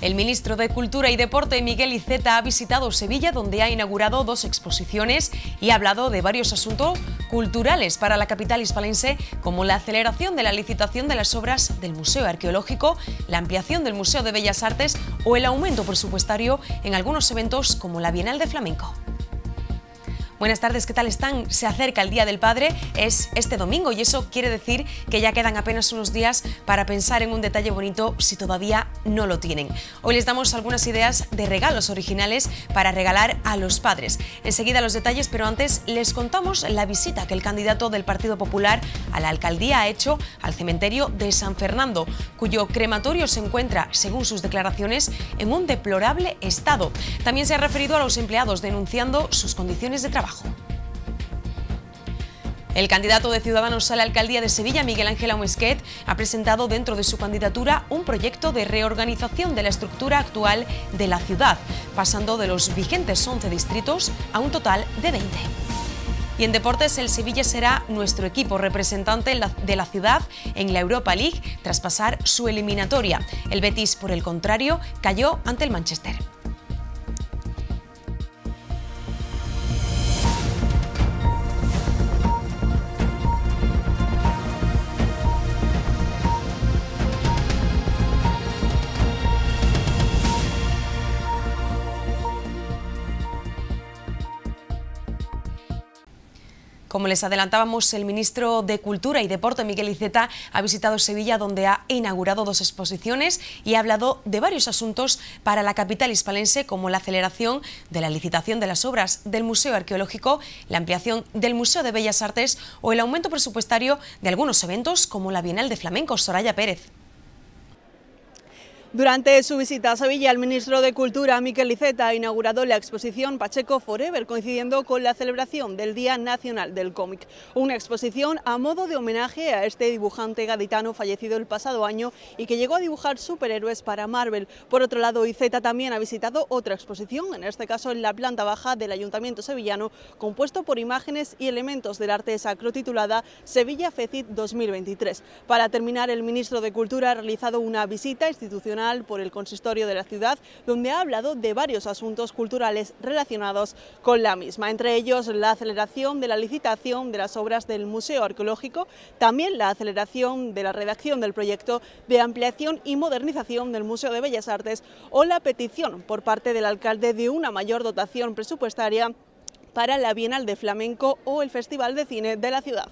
El ministro de Cultura y Deporte, Miguel Iceta, ha visitado Sevilla, donde ha inaugurado dos exposiciones y ha hablado de varios asuntos culturales para la capital hispalense, como la aceleración de la licitación de las obras del Museo Arqueológico, la ampliación del Museo de Bellas Artes o el aumento presupuestario en algunos eventos como la Bienal de Flamenco. Buenas tardes, ¿qué tal están? Se acerca el Día del Padre, es este domingo y eso quiere decir que ya quedan apenas unos días para pensar en un detalle bonito si todavía no lo tienen. Hoy les damos algunas ideas de regalos originales para regalar a los padres. Enseguida los detalles, pero antes les contamos la visita que el candidato del Partido Popular a la alcaldía ha hecho al cementerio de San Fernando, cuyo crematorio se encuentra, según sus declaraciones, en un deplorable estado. También se ha referido a los empleados denunciando sus condiciones de trabajo. El candidato de Ciudadanos a la alcaldía de Sevilla, Miguel Ángel Amuesquet, ha presentado dentro de su candidatura un proyecto de reorganización de la estructura actual de la ciudad, pasando de los vigentes 11 distritos a un total de 20. Y en deportes, el Sevilla será nuestro equipo representante de la ciudad en la Europa League tras pasar su eliminatoria. El Betis, por el contrario, cayó ante el Manchester. Como les adelantábamos, el ministro de Cultura y Deporte, Miguel Iceta, ha visitado Sevilla donde ha inaugurado dos exposiciones y ha hablado de varios asuntos para la capital hispalense como la aceleración de la licitación de las obras del Museo Arqueológico, la ampliación del Museo de Bellas Artes o el aumento presupuestario de algunos eventos como la Bienal de Flamenco Soraya Pérez. Durante su visita a Sevilla, el ministro de Cultura, Miquel Iceta, ha inaugurado la exposición Pacheco Forever, coincidiendo con la celebración del Día Nacional del Cómic. Una exposición a modo de homenaje a este dibujante gaditano fallecido el pasado año y que llegó a dibujar superhéroes para Marvel. Por otro lado, Iceta también ha visitado otra exposición, en este caso en la planta baja del Ayuntamiento sevillano, compuesto por imágenes y elementos del arte sacro titulada Sevilla FECIT 2023. Para terminar, el ministro de Cultura ha realizado una visita institucional por el Consistorio de la ciudad, donde ha hablado de varios asuntos culturales relacionados con la misma, entre ellos la aceleración de la licitación de las obras del Museo Arqueológico, también la aceleración de la redacción del proyecto de ampliación y modernización del Museo de Bellas Artes o la petición por parte del alcalde de una mayor dotación presupuestaria para la Bienal de Flamenco o el Festival de Cine de la ciudad.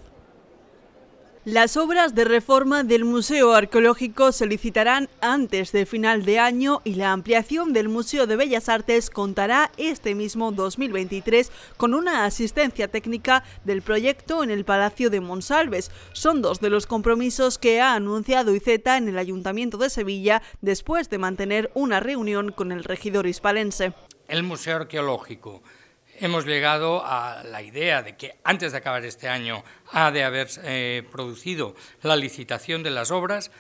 Las obras de reforma del Museo Arqueológico se licitarán antes de final de año y la ampliación del Museo de Bellas Artes contará este mismo 2023 con una asistencia técnica del proyecto en el Palacio de Monsalves. Son dos de los compromisos que ha anunciado ICETA en el Ayuntamiento de Sevilla después de mantener una reunión con el regidor hispalense. El Museo Arqueológico hemos llegado a la idea de que antes de acabar este año ha de haber eh, producido la licitación de las obras.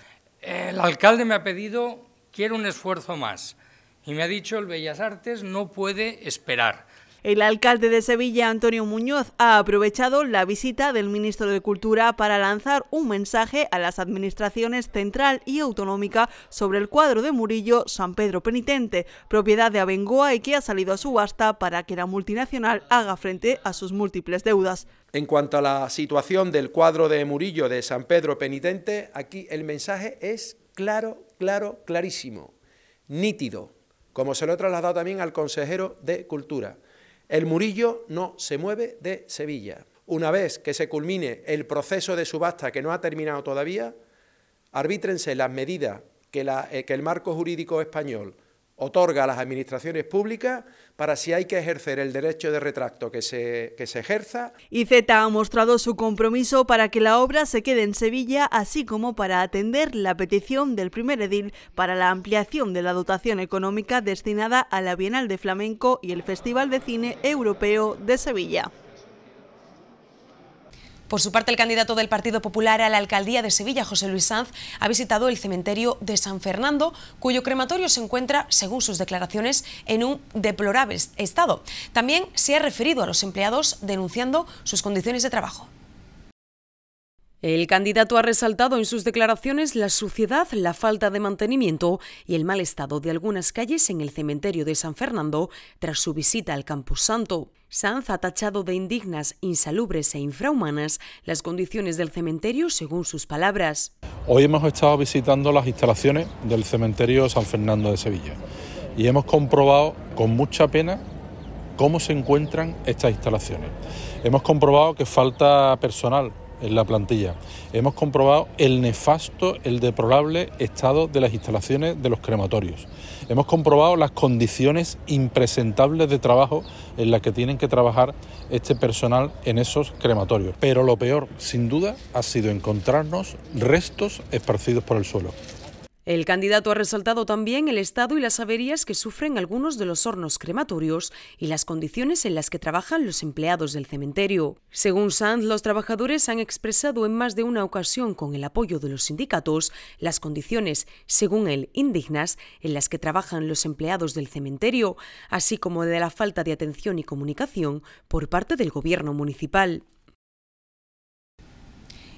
El alcalde me ha pedido, quiero un esfuerzo más, y me ha dicho, el Bellas Artes no puede esperar. El alcalde de Sevilla, Antonio Muñoz, ha aprovechado la visita del ministro de Cultura para lanzar un mensaje a las administraciones central y autonómica sobre el cuadro de Murillo San Pedro Penitente, propiedad de Abengoa y que ha salido a subasta para que la multinacional haga frente a sus múltiples deudas. En cuanto a la situación del cuadro de Murillo de San Pedro Penitente, aquí el mensaje es claro, claro, clarísimo, nítido, como se lo he trasladado también al consejero de Cultura. El Murillo no se mueve de Sevilla. Una vez que se culmine el proceso de subasta que no ha terminado todavía, arbítrense las medidas que, eh, que el marco jurídico español otorga a las administraciones públicas para si hay que ejercer el derecho de retracto que se, que se ejerza. ha mostrado su compromiso para que la obra se quede en Sevilla, así como para atender la petición del primer edil para la ampliación de la dotación económica destinada a la Bienal de Flamenco y el Festival de Cine Europeo de Sevilla. Por su parte, el candidato del Partido Popular a la alcaldía de Sevilla, José Luis Sanz, ha visitado el cementerio de San Fernando, cuyo crematorio se encuentra, según sus declaraciones, en un deplorable estado. También se ha referido a los empleados denunciando sus condiciones de trabajo. El candidato ha resaltado en sus declaraciones la suciedad, la falta de mantenimiento y el mal estado de algunas calles en el cementerio de San Fernando tras su visita al Campus Santo. Sanz ha tachado de indignas, insalubres e infrahumanas las condiciones del cementerio según sus palabras. Hoy hemos estado visitando las instalaciones del cementerio San Fernando de Sevilla y hemos comprobado con mucha pena cómo se encuentran estas instalaciones. Hemos comprobado que falta personal en la plantilla. Hemos comprobado el nefasto, el deplorable estado de las instalaciones de los crematorios. Hemos comprobado las condiciones impresentables de trabajo en las que tienen que trabajar este personal en esos crematorios. Pero lo peor, sin duda, ha sido encontrarnos restos esparcidos por el suelo. El candidato ha resaltado también el estado y las averías que sufren algunos de los hornos crematorios y las condiciones en las que trabajan los empleados del cementerio. Según Sanz, los trabajadores han expresado en más de una ocasión con el apoyo de los sindicatos las condiciones, según él, indignas en las que trabajan los empleados del cementerio, así como de la falta de atención y comunicación por parte del gobierno municipal.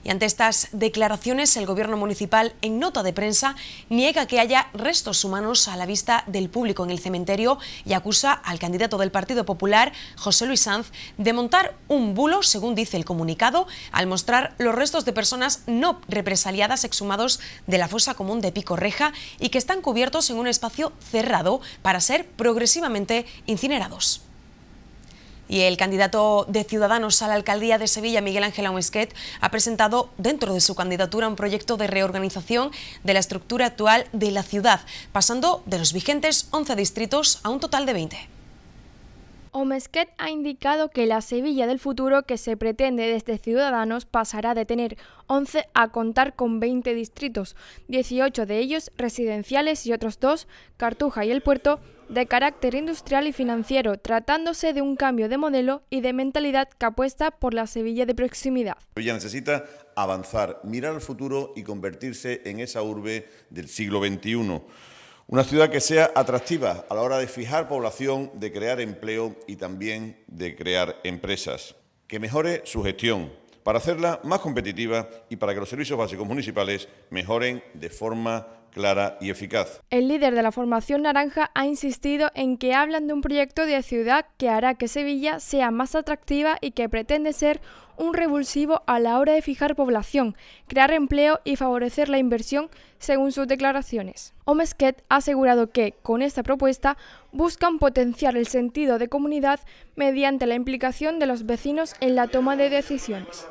Y ante estas declaraciones, el gobierno municipal, en nota de prensa, niega que haya restos humanos a la vista del público en el cementerio y acusa al candidato del Partido Popular, José Luis Sanz, de montar un bulo, según dice el comunicado, al mostrar los restos de personas no represaliadas exhumados de la fosa común de Pico Reja y que están cubiertos en un espacio cerrado para ser progresivamente incinerados. Y el candidato de Ciudadanos a la alcaldía de Sevilla, Miguel Ángel Omesquet, ha presentado dentro de su candidatura un proyecto de reorganización de la estructura actual de la ciudad, pasando de los vigentes 11 distritos a un total de 20. Omesquet ha indicado que la Sevilla del futuro que se pretende desde Ciudadanos pasará de tener 11 a contar con 20 distritos, 18 de ellos residenciales y otros dos, Cartuja y El Puerto, de carácter industrial y financiero, tratándose de un cambio de modelo y de mentalidad que apuesta por la Sevilla de proximidad. Sevilla necesita avanzar, mirar al futuro y convertirse en esa urbe del siglo XXI. Una ciudad que sea atractiva a la hora de fijar población, de crear empleo y también de crear empresas. Que mejore su gestión para hacerla más competitiva y para que los servicios básicos municipales mejoren de forma clara y eficaz. El líder de la formación naranja ha insistido en que hablan de un proyecto de ciudad que hará que Sevilla sea más atractiva y que pretende ser un revulsivo a la hora de fijar población, crear empleo y favorecer la inversión, según sus declaraciones. Omesquet ha asegurado que, con esta propuesta, buscan potenciar el sentido de comunidad mediante la implicación de los vecinos en la toma de decisiones.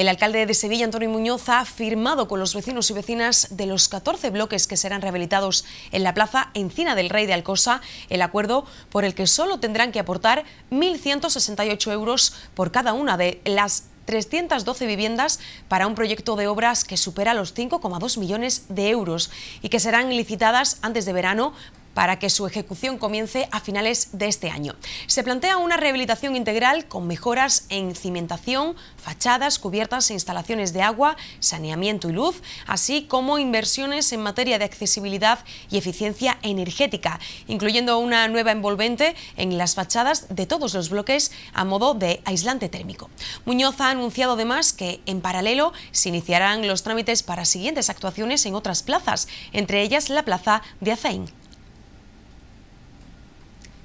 El alcalde de Sevilla, Antonio Muñoz, ha firmado con los vecinos y vecinas de los 14 bloques que serán rehabilitados en la plaza Encina del Rey de Alcosa el acuerdo por el que solo tendrán que aportar 1.168 euros por cada una de las 312 viviendas para un proyecto de obras que supera los 5,2 millones de euros y que serán licitadas antes de verano para que su ejecución comience a finales de este año. Se plantea una rehabilitación integral con mejoras en cimentación, fachadas, cubiertas e instalaciones de agua, saneamiento y luz, así como inversiones en materia de accesibilidad y eficiencia energética, incluyendo una nueva envolvente en las fachadas de todos los bloques a modo de aislante térmico. Muñoz ha anunciado además que, en paralelo, se iniciarán los trámites para siguientes actuaciones en otras plazas, entre ellas la plaza de Azain.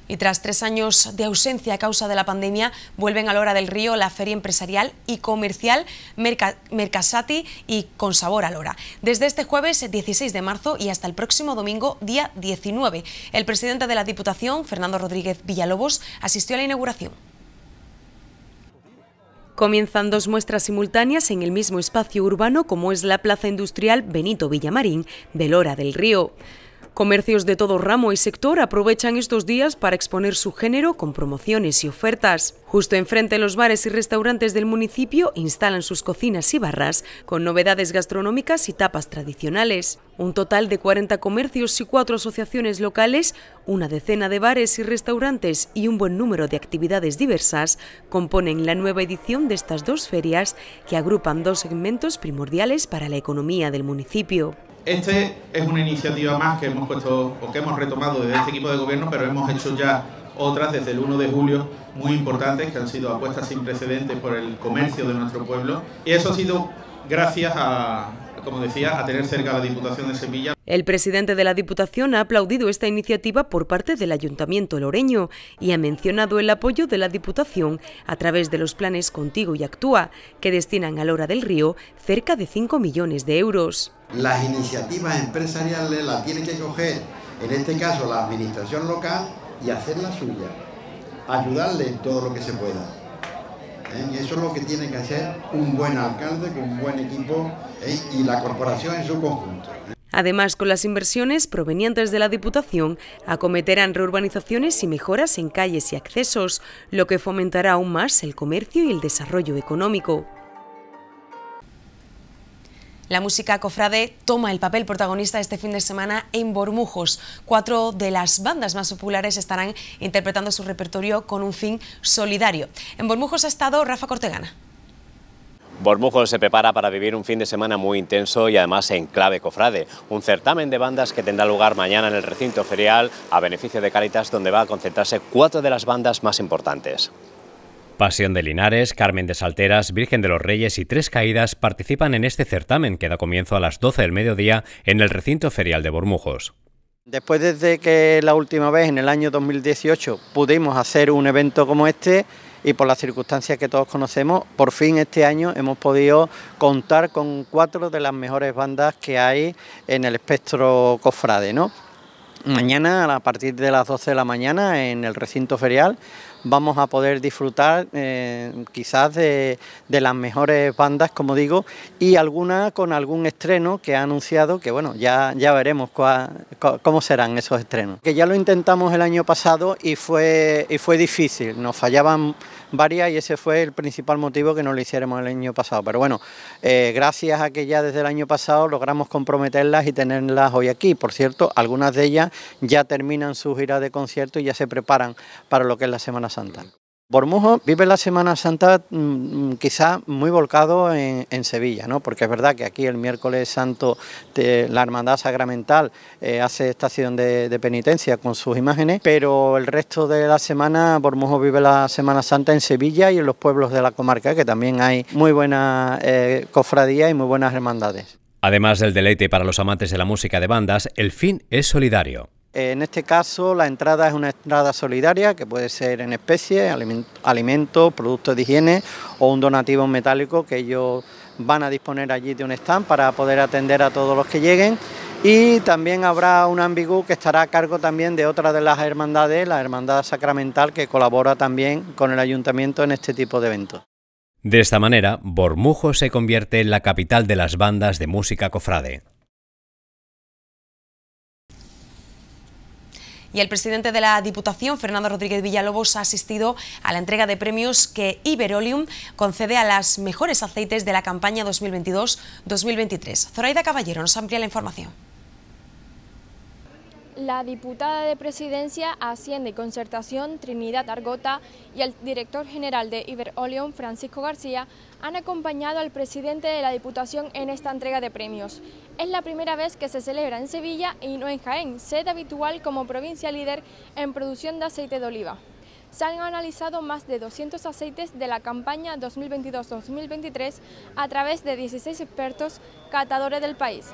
Y tras tres años de ausencia a causa de la pandemia, vuelven a Lora del río la feria empresarial y comercial Mercasati y Con Sabor a Lora. Desde este jueves 16 de marzo y hasta el próximo domingo, día 19, el presidente de la Diputación, Fernando Rodríguez Villalobos, asistió a la inauguración. Comienzan dos muestras simultáneas en el mismo espacio urbano como es la Plaza Industrial Benito Villamarín de Lora del Río. Comercios de todo ramo y sector aprovechan estos días para exponer su género con promociones y ofertas. Justo enfrente los bares y restaurantes del municipio instalan sus cocinas y barras con novedades gastronómicas y tapas tradicionales. Un total de 40 comercios y cuatro asociaciones locales, una decena de bares y restaurantes y un buen número de actividades diversas componen la nueva edición de estas dos ferias que agrupan dos segmentos primordiales para la economía del municipio. Este es una iniciativa más que hemos puesto o que hemos retomado desde este equipo de gobierno, pero hemos hecho ya otras desde el 1 de julio muy importantes que han sido apuestas sin precedentes por el comercio de nuestro pueblo. Y eso ha sido gracias a, como decía, a tener cerca la Diputación de Sevilla. El presidente de la Diputación ha aplaudido esta iniciativa por parte del Ayuntamiento loreño y ha mencionado el apoyo de la Diputación a través de los planes Contigo y Actúa, que destinan a Lora del Río cerca de 5 millones de euros las iniciativas empresariales las tiene que coger, en este caso la administración local, y la suya, ayudarle todo lo que se pueda. ¿Eh? Y eso es lo que tiene que hacer un buen alcalde con un buen equipo ¿eh? y la corporación en su conjunto. Además, con las inversiones provenientes de la Diputación, acometerán reurbanizaciones y mejoras en calles y accesos, lo que fomentará aún más el comercio y el desarrollo económico. La música cofrade toma el papel protagonista este fin de semana en Bormujos. Cuatro de las bandas más populares estarán interpretando su repertorio con un fin solidario. En Bormujos ha estado Rafa Cortegana. Bormujos se prepara para vivir un fin de semana muy intenso y además en clave cofrade, un certamen de bandas que tendrá lugar mañana en el recinto ferial a beneficio de Caritas donde va a concentrarse cuatro de las bandas más importantes. Pasión de Linares, Carmen de Salteras, Virgen de los Reyes y Tres Caídas participan en este certamen que da comienzo a las 12 del mediodía en el recinto ferial de Bormujos. Después de que la última vez, en el año 2018, pudimos hacer un evento como este y por las circunstancias que todos conocemos, por fin este año hemos podido contar con cuatro de las mejores bandas que hay en el espectro cofrade. ¿no? Mañana, a partir de las 12 de la mañana, en el recinto ferial, vamos a poder disfrutar eh, quizás de, las mejores bandas, como digo, y alguna con algún estreno que ha anunciado, que bueno, ya, ya veremos cómo serán esos estrenos. Que ya lo intentamos el año pasado y fue, y fue difícil, nos fallaban varias y ese fue el principal motivo que no lo hiciéramos el año pasado. Pero bueno, eh, gracias a que ya desde el año pasado logramos comprometerlas y tenerlas hoy aquí. Por cierto, algunas de ellas ya terminan su gira de concierto y ya se preparan para lo que es la Semana Santa. Bormujo vive la Semana Santa mm, mm, quizá muy volcado en, Sevilla, ¿no? porque es verdad que aquí el miércoles santo de la Hermandad Sacramental eh, hace estación de, penitencia con sus imágenes, pero el resto de la semana Bormujo vive la Semana Santa en Sevilla y en los pueblos de la comarca, que también hay muy buenas eh, cofradía cofradías y muy buenas hermandades. Además del deleite para los amantes de la música de bandas, el fin es solidario. En este caso, la entrada es una entrada solidaria que puede ser en especie, alimentos, productos de higiene o un donativo metálico que ellos van a disponer allí de un stand para poder atender a todos los que lleguen. Y también habrá un ambigú que estará a cargo también de otra de las hermandades, la Hermandad Sacramental, que colabora también con el ayuntamiento en este tipo de eventos. De esta manera, Bormujo se convierte en la capital de las bandas de música cofrade. y el presidente de la Diputación, Fernando Rodríguez Villalobos, ha asistido a la entrega de premios que Iberolium concede a las mejores aceites de la campaña 2022-2023. Zoraida Caballero nos amplía la información. La diputada de Presidencia, Hacienda Concertación, Trinidad Argota, y el director general de Iberolium, Francisco García, han acompañado al presidente de la Diputación en esta entrega de premios. Es la primera vez que se celebra en Sevilla y no en Jaén, sede habitual como provincia líder en producción de aceite de oliva. Se han analizado más de 200 aceites de la campaña 2022-2023 a través de 16 expertos catadores del país.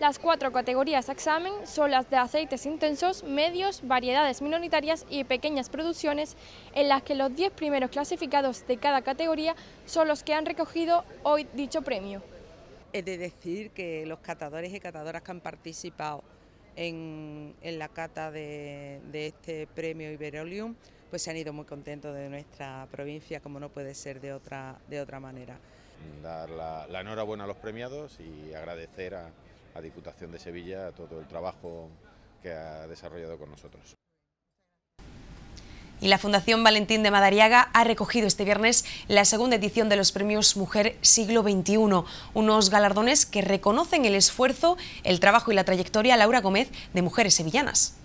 Las cuatro categorías de examen son las de aceites intensos, medios, variedades minoritarias y pequeñas producciones, en las que los diez primeros clasificados de cada categoría son los que han recogido hoy dicho premio. Es de decir que los catadores y catadoras que han participado en, la cata de, este premio Iberolium, pues se han ido muy contentos de nuestra provincia, como no puede ser de otra, de otra manera. Dar la enhorabuena a los premiados y agradecer a, a Diputación de Sevilla todo el trabajo que ha desarrollado con nosotros. Y la Fundación Valentín de Madariaga ha recogido este viernes la segunda edición de los premios Mujer Siglo XXI, unos galardones que reconocen el esfuerzo, el trabajo y la trayectoria Laura Gómez de Mujeres Sevillanas.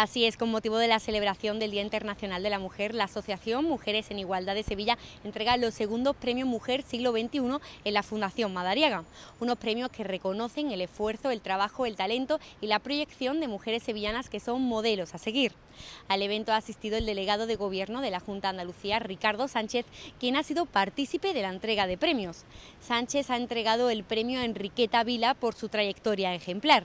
Así es, con motivo de la celebración del Día Internacional de la Mujer, la Asociación Mujeres en Igualdad de Sevilla entrega los segundos premios Mujer Siglo XXI en la Fundación Madariaga, unos premios que reconocen el esfuerzo, el trabajo, el talento y la proyección de mujeres sevillanas que son modelos a seguir. Al evento ha asistido el delegado de Gobierno de la Junta Andalucía, Ricardo Sánchez, quien ha sido partícipe de la entrega de premios. Sánchez ha entregado el premio a Enriqueta Vila por su trayectoria ejemplar.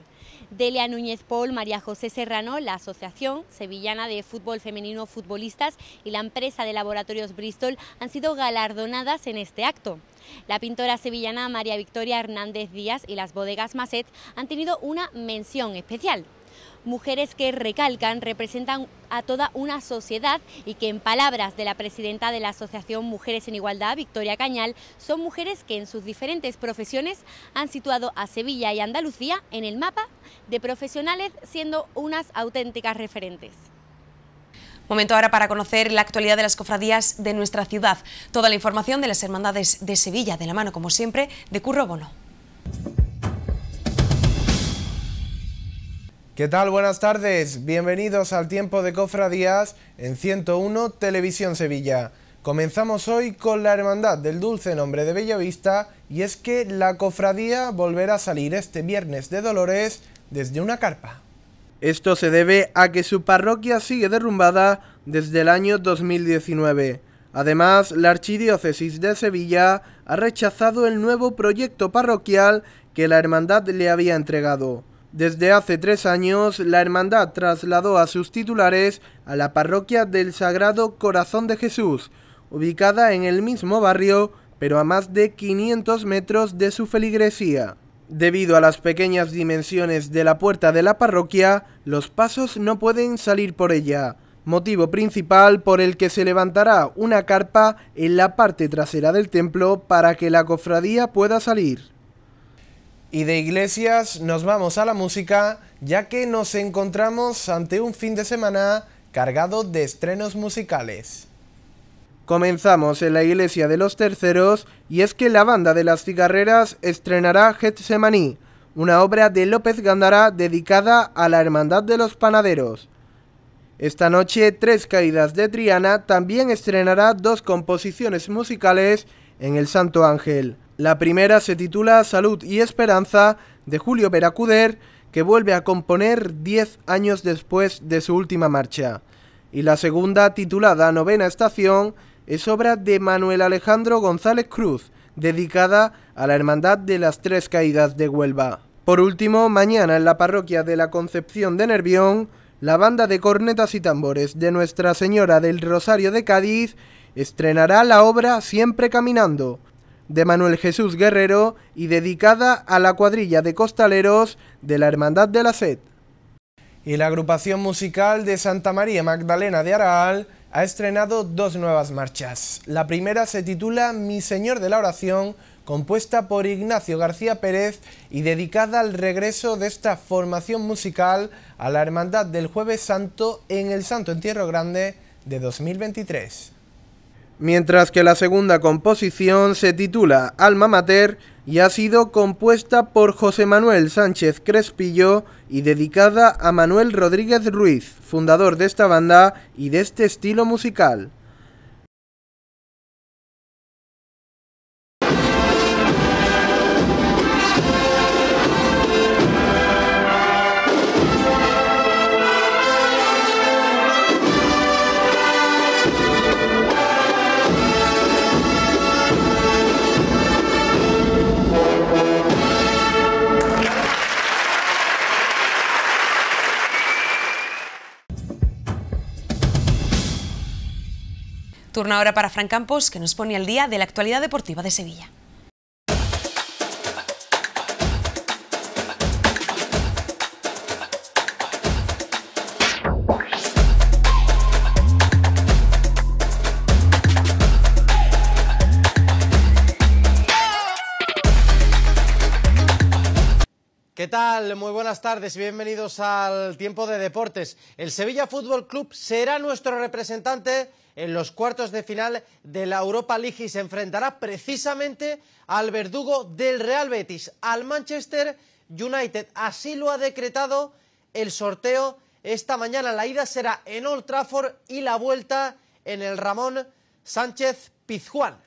Delia Núñez Paul, María José Serrano, la Asociación Asociación Sevillana de Fútbol Femenino Futbolistas y la empresa de laboratorios Bristol han sido galardonadas en este acto. La pintora sevillana María Victoria Hernández Díaz y las bodegas Maset han tenido una mención especial mujeres que recalcan representan a toda una sociedad y que en palabras de la presidenta de la Asociación Mujeres en Igualdad, Victoria Cañal, son mujeres que en sus diferentes profesiones han situado a Sevilla y Andalucía en el mapa de profesionales siendo unas auténticas referentes. Momento ahora para conocer la actualidad de las cofradías de nuestra ciudad. Toda la información de las Hermandades de Sevilla, de la mano, como siempre, de Curro Bono. ¿Qué tal? Buenas tardes. Bienvenidos al tiempo de Cofradías en 101 Televisión Sevilla. Comenzamos hoy con la Hermandad del Dulce Nombre de Bellavista y es que la cofradía volverá a salir este viernes de Dolores desde una carpa. Esto se debe a que su parroquia sigue derrumbada desde el año 2019. Además, la Archidiócesis de Sevilla ha rechazado el nuevo proyecto parroquial que la Hermandad le había entregado. Desde hace tres años, la hermandad trasladó a sus titulares a la parroquia del Sagrado Corazón de Jesús, ubicada en el mismo barrio, pero a más de 500 metros de su feligresía. Debido a las pequeñas dimensiones de la puerta de la parroquia, los pasos no pueden salir por ella, motivo principal por el que se levantará una carpa en la parte trasera del templo para que la cofradía pueda salir. Y de iglesias nos vamos a la música, ya que nos encontramos ante un fin de semana cargado de estrenos musicales. Comenzamos en la iglesia de los terceros y es que la banda de las cigarreras estrenará Getsemaní, una obra de López Gandara dedicada a la hermandad de los panaderos. Esta noche Tres Caídas de Triana también estrenará dos composiciones musicales en el Santo Ángel. La primera se titula Salud y Esperanza de Julio Peracuder, que vuelve a componer 10 años después de su última marcha. Y la segunda, titulada Novena Estación, es obra de Manuel Alejandro González Cruz, dedicada a la Hermandad de las Tres Caídas de Huelva. Por último, mañana en la parroquia de la Concepción de Nervión, la banda de cornetas y tambores de Nuestra Señora del Rosario de Cádiz estrenará la obra Siempre Caminando, de Manuel Jesús Guerrero y dedicada a la cuadrilla de costaleros de la Hermandad de la Sed. Y la agrupación musical de Santa María Magdalena de Araal ha estrenado dos nuevas marchas. La primera se titula Mi Señor de la Oración, compuesta por Ignacio García Pérez y dedicada al regreso de esta formación musical a la Hermandad del Jueves Santo en el Santo Entierro Grande de 2023 mientras que la segunda composición se titula Alma Mater y ha sido compuesta por José Manuel Sánchez Crespillo y dedicada a Manuel Rodríguez Ruiz, fundador de esta banda y de este estilo musical. Turno ahora para Fran Campos, que nos pone al día de la actualidad deportiva de Sevilla. ¿Qué tal? Muy buenas tardes y bienvenidos al tiempo de deportes. El Sevilla Fútbol Club será nuestro representante en los cuartos de final de la Europa League y se enfrentará precisamente al verdugo del Real Betis, al Manchester United. Así lo ha decretado el sorteo esta mañana. La ida será en Old Trafford y la vuelta en el Ramón Sánchez Pizjuán.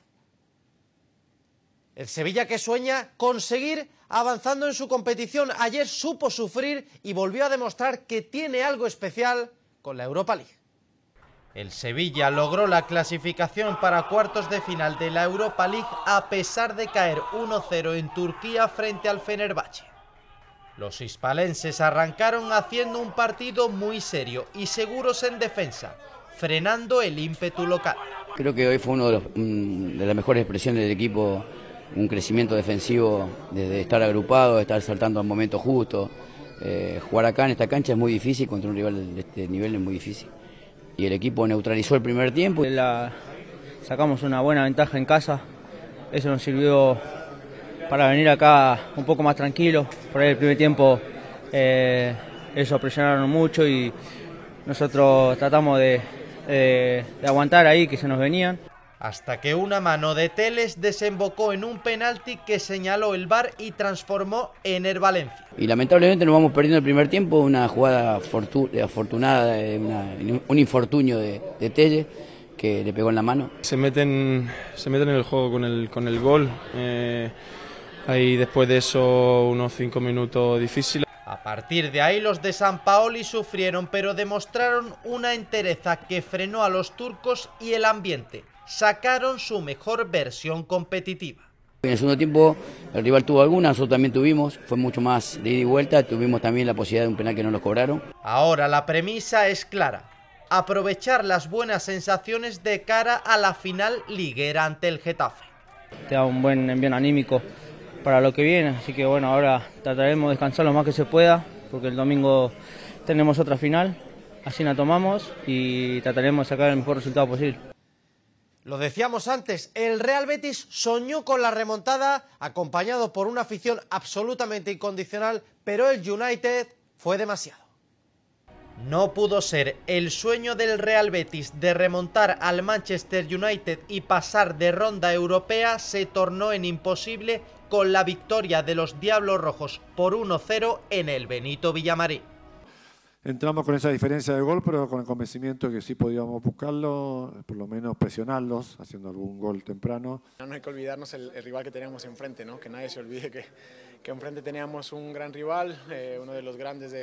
El Sevilla que sueña conseguir avanzando en su competición. Ayer supo sufrir y volvió a demostrar que tiene algo especial con la Europa League. El Sevilla logró la clasificación para cuartos de final de la Europa League a pesar de caer 1-0 en Turquía frente al Fenerbahce. Los hispalenses arrancaron haciendo un partido muy serio y seguros en defensa, frenando el ímpetu local. Creo que hoy fue una mm, de, las mejores expresiones del equipo, un crecimiento defensivo desde estar agrupado, estar saltando al momento justo. Eh, jugar acá en esta cancha es muy difícil, contra un rival de este nivel es muy difícil y el equipo neutralizó el primer tiempo. La, sacamos una buena ventaja en casa, eso nos sirvió para venir acá un poco más tranquilo. Por ahí el primer tiempo eso eh, presionaron mucho y nosotros tratamos de aguantar ahí que se nos venían hasta que una mano de Teles desembocó en un penalti que señaló el VAR y transformó en el Valencia. Y lamentablemente nos vamos perdiendo el primer tiempo, una jugada eh, afortunada, eh, un infortunio de, de que le pegó en la mano. Se meten, se meten en el juego con el, con el gol. Eh, ahí después de eso unos cinco minutos difíciles. A partir de ahí los de San Paoli sufrieron, pero demostraron una entereza que frenó a los turcos y el ambiente sacaron su mejor versión competitiva. En el segundo tiempo el rival tuvo algunas, nosotros también tuvimos, fue mucho más de ida y vuelta, tuvimos también la posibilidad de un penal que no lo cobraron. Ahora la premisa es clara, aprovechar las buenas sensaciones de cara a la final liguera ante el Getafe. Te da un buen envío anímico para lo que viene, así que bueno, ahora trataremos de descansar lo más que se pueda, porque el domingo tenemos otra final, así la tomamos y trataremos de sacar el mejor resultado posible. Lo decíamos antes, el Real Betis soñó con la remontada, acompañado por una afición absolutamente incondicional, pero el United fue demasiado. No pudo ser el sueño del Real Betis de remontar al Manchester United y pasar de ronda europea se tornó en imposible con la victoria de los Diablos Rojos por 1-0 en el Benito Villamarín. Entramos con esa diferencia de gol, pero con el convencimiento de que sí podíamos buscarlo, por lo menos presionarlos, haciendo algún gol temprano. No hay que olvidarnos el, rival que teníamos enfrente, ¿no? que nadie se olvide que, que enfrente teníamos un gran rival, eh, uno de los grandes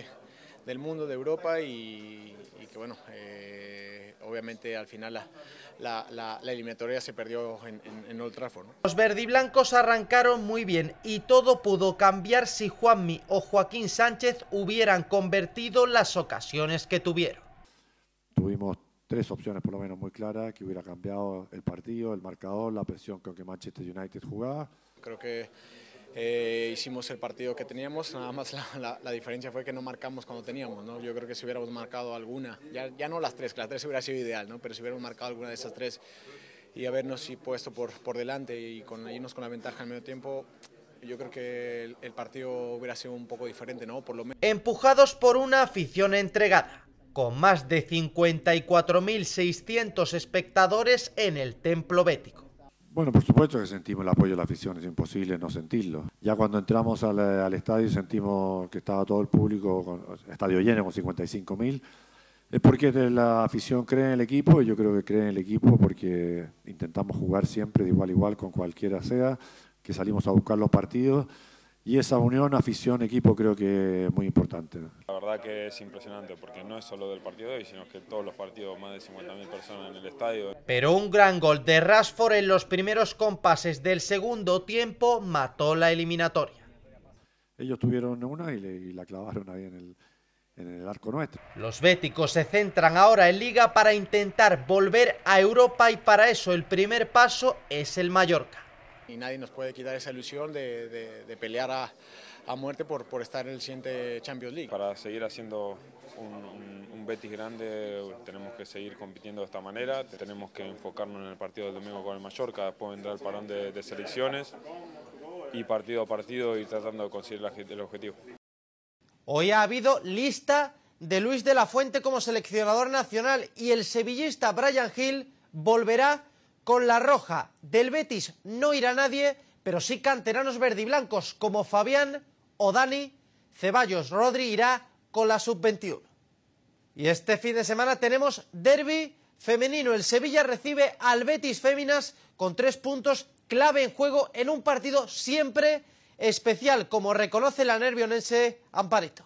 del mundo, de Europa, y, que bueno, eh, obviamente al final la, la, eliminatoria se perdió en, en, en Old Trafford. Los verdiblancos arrancaron muy bien y todo pudo cambiar si Juanmi o Joaquín Sánchez hubieran convertido las ocasiones que tuvieron. Tuvimos tres opciones por lo menos muy claras que hubiera cambiado el partido, el marcador, la presión con que Manchester United jugaba. Creo que eh, hicimos el partido que teníamos, nada más la, diferencia fue que no marcamos cuando teníamos, ¿no? Yo creo que si hubiéramos marcado alguna, ya, ya no las tres, que las tres hubiera sido ideal, ¿no? Pero si hubiéramos marcado alguna de esas tres y habernos puesto por, por delante y con, irnos con la ventaja en medio tiempo, yo creo que el, partido hubiera sido un poco diferente, ¿no? Por lo menos... Empujados por una afición entregada, con más de 54.600 espectadores en el Templo Bético. Bueno, por supuesto que sentimos el apoyo de la afición, es imposible no sentirlo. Ya cuando entramos al, eh, al estadio sentimos que estaba todo el público, con, estadio lleno con 55 mil, es porque la afición cree en el equipo y yo creo que cree en el equipo porque intentamos jugar siempre de igual a igual con cualquiera sea, que salimos a buscar los partidos y esa unión, afición, equipo creo que es muy importante. La verdad que es impresionante porque no es solo del partido de hoy, sino que todos los partidos, más de 50.000 personas en el estadio. Pero un gran gol de Rashford en los primeros compases del segundo tiempo mató la eliminatoria. Ellos tuvieron una y, la clavaron ahí en el arco nuestro. Los béticos se centran ahora en Liga para intentar volver a Europa y para eso el primer paso es el Mallorca. Y nadie nos puede quitar esa ilusión de, pelear a, muerte por, por estar en el siguiente Champions League. Para seguir haciendo un, Betis grande tenemos que seguir compitiendo de esta manera, tenemos que enfocarnos en el partido del domingo con el Mallorca, después vendrá el parón de, selecciones y partido a partido y tratando de conseguir el objetivo. Hoy ha habido lista de Luis de la Fuente como seleccionador nacional y el sevillista Brian Hill volverá con la roja del Betis no irá nadie, pero sí canteranos verdiblancos como Fabián o Dani. Ceballos Rodri irá con la sub-21. Y este fin de semana tenemos derby femenino. El Sevilla recibe al Betis Féminas con tres puntos clave en juego en un partido siempre especial, como reconoce la nervionense Amparito.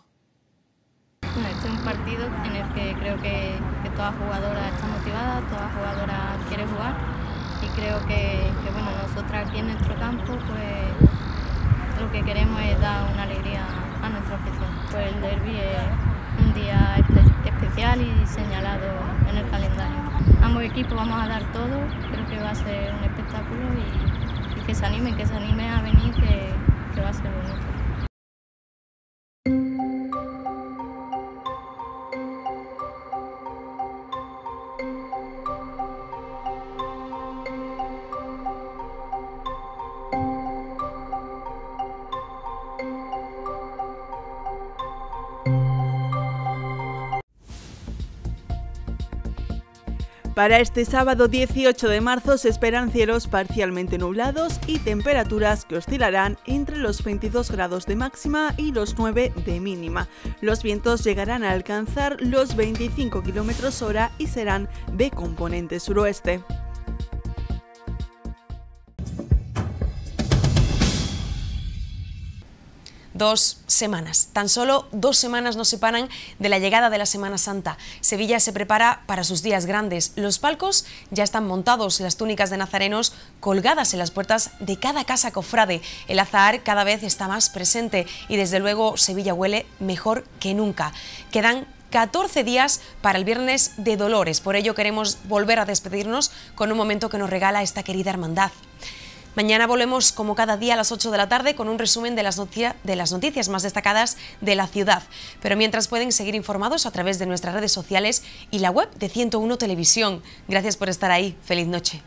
este es un partido en el que creo que, que toda jugadora está motivada, toda jugadora que, bueno, nosotras aquí en nuestro campo, pues lo que queremos es dar una alegría a nuestra afición. Pues el derby es un día especial y señalado en el calendario. Ambos equipos vamos a dar todo, creo que va a ser un espectáculo y, que se animen, que se animen a venir, que va a ser bonito. Para este sábado 18 de marzo se esperan cielos parcialmente nublados y temperaturas que oscilarán entre los 22 grados de máxima y los 9 de mínima. Los vientos llegarán a alcanzar los 25 km hora y serán de componente suroeste. dos semanas. Tan solo dos semanas nos separan de la llegada de la Semana Santa. Sevilla se prepara para sus días grandes. Los palcos ya están montados, las túnicas de nazarenos colgadas en las puertas de cada casa cofrade. El azahar cada vez está más presente y desde luego Sevilla huele mejor que nunca. Quedan 14 días para el Viernes de Dolores. Por ello queremos volver a despedirnos con un momento que nos regala esta querida hermandad. Mañana volvemos como cada día a las 8 de la tarde con un resumen de las, de las noticias más destacadas de la ciudad. Pero mientras pueden seguir informados a través de nuestras redes sociales y la web de 101 Televisión. Gracias por estar ahí. Feliz noche.